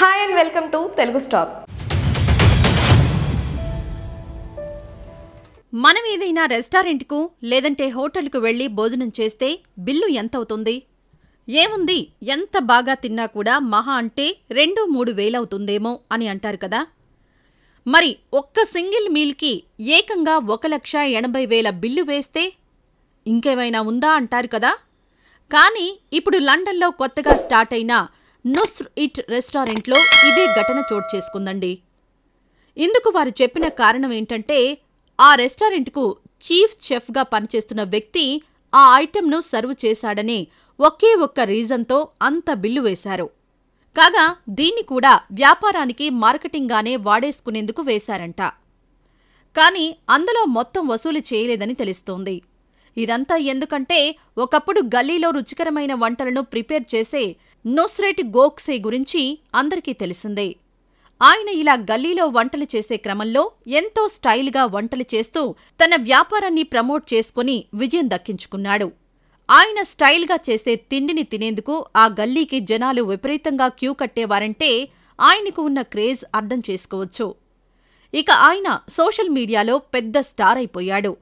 hi and welcome to Telugu stop మనం ఏదైనా రెస్టారెంట్కు లేదంటే హోటల్కు వెళ్ళి భోజనం చేస్తే బిల్లు ఎంత అవుతుంది ఏముంది ఎంత బాగా తిన్నా కూడా మహా అంటే రెండు మూడు వేలవుతుందేమో అని అంటారు కదా మరి ఒక్క సింగిల్ మీల్కి ఏకంగా ఒక లక్ష ఎనభై వేల బిల్లు వేస్తే ఇంకేమైనా ఉందా అంటారు కదా కానీ ఇప్పుడు లండన్లో కొత్తగా స్టార్ట్ అయిన నుస్ర్ ఇట్ రెస్టారెంట్లో ఇదే ఘటన చోటు చేసుకుందండి ఇందుకు వారు చెప్పిన కారణం ఏంటంటే ఆ రెస్టారెంట్కు చీఫ్ చెఫ్గా పనిచేస్తున్న వ్యక్తి ఆ ఐటెంను సర్వ్ చేశాడని ఒకే ఒక్క రీజన్తో అంత బిల్లు వేశారు కాగా దీన్ని కూడా వ్యాపారానికి మార్కెటింగ్గానే వాడేసుకునేందుకు వేశారంట కానీ అందులో మొత్తం వసూలు చేయలేదని తెలుస్తోంది ఇదంతా ఎందుకంటే ఒకప్పుడు గల్లీలో రుచికరమైన వంటలను ప్రిపేర్ చేసే నొస్రెట్ గోక్సే గురించి అందరికీ తెలిసిందే ఆయన ఇలా గల్లీలో వంటలు చేసే క్రమంలో ఎంతో స్టైల్గా వంటలు చేస్తూ తన వ్యాపారాన్ని ప్రమోట్ చేసుకుని విజయం దక్కించుకున్నాడు ఆయన స్టైల్గా చేసే తిండిని తినేందుకు ఆ గల్లీకి జనాలు విపరీతంగా క్యూ కట్టేవారంటే ఆయనకు ఉన్న క్రేజ్ అర్థం చేసుకోవచ్చు ఇక ఆయన సోషల్ మీడియాలో పెద్ద స్టార్ అయిపోయాడు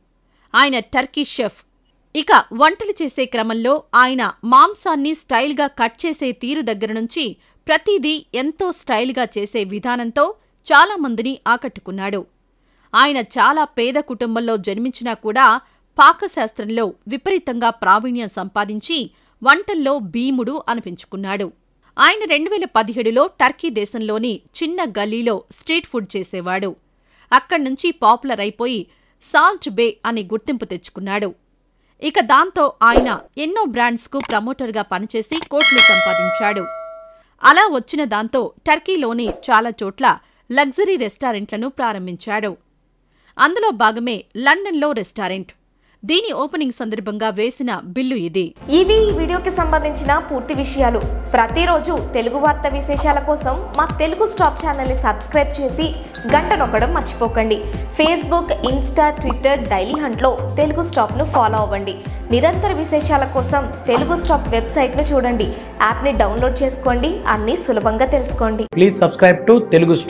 ఆయన టర్కీ షెఫ్ ఇక వంటలు చేసే క్రమంలో ఆయన మాంసాన్ని స్టైల్గా కట్ చేసే తీరు దగ్గర నుంచి ప్రతిదీ ఎంతో స్టైల్గా చేసే విధానంతో చాలామందిని ఆకట్టుకున్నాడు ఆయన చాలా పేద కుటుంబంలో జన్మించినా కూడా పాకశాస్త్రంలో విపరీతంగా ప్రావీణ్యం సంపాదించి వంటల్లో భీముడు అనిపించుకున్నాడు ఆయన రెండు వేల పదిహేడులో టర్కీ దేశంలోని చిన్న గల్లీలో స్ట్రీట్ ఫుడ్ చేసేవాడు అక్కడ్నుంచి పాపులర్ అయిపోయి సాల్ట్ బే అని గుర్తింపు తెచ్చుకున్నాడు ఇక దాంతో ఆయన ఎన్నో బ్రాండ్స్కు ప్రమోటర్గా పనిచేసి కోట్లు సంపాదించాడు అలా వచ్చిన దాంతో టర్కీలోని చాలా చోట్ల లగ్జరీ రెస్టారెంట్లను ప్రారంభించాడు అందులో భాగమే లండన్లో రెస్టారెంట్ దీని ఓపెనింగ్ సందర్భంగా వేసిన బిల్లు ఇది ఇవి ఈ వీడియోకి సంబంధించిన పూర్తి విషయాలు ప్రతిరోజు తెలుగు వార్త విశేషాల కోసం మా తెలుగు స్టాప్ ఛానల్ని సబ్స్క్రైబ్ చేసి గంట నొక్కడం మర్చిపోకండి ఫేస్బుక్ ఇన్స్టా ట్విట్టర్ డైలీ హంట్లో తెలుగు స్టాప్ను ఫాలో అవ్వండి నిరంతర విశేషాల కోసం తెలుగు స్టాప్ వెబ్సైట్ను చూడండి యాప్ని డౌన్లోడ్ చేసుకోండి అన్నీ సులభంగా తెలుసుకోండి ప్లీజ్ సబ్స్క్రైబ్ టు తెలుగు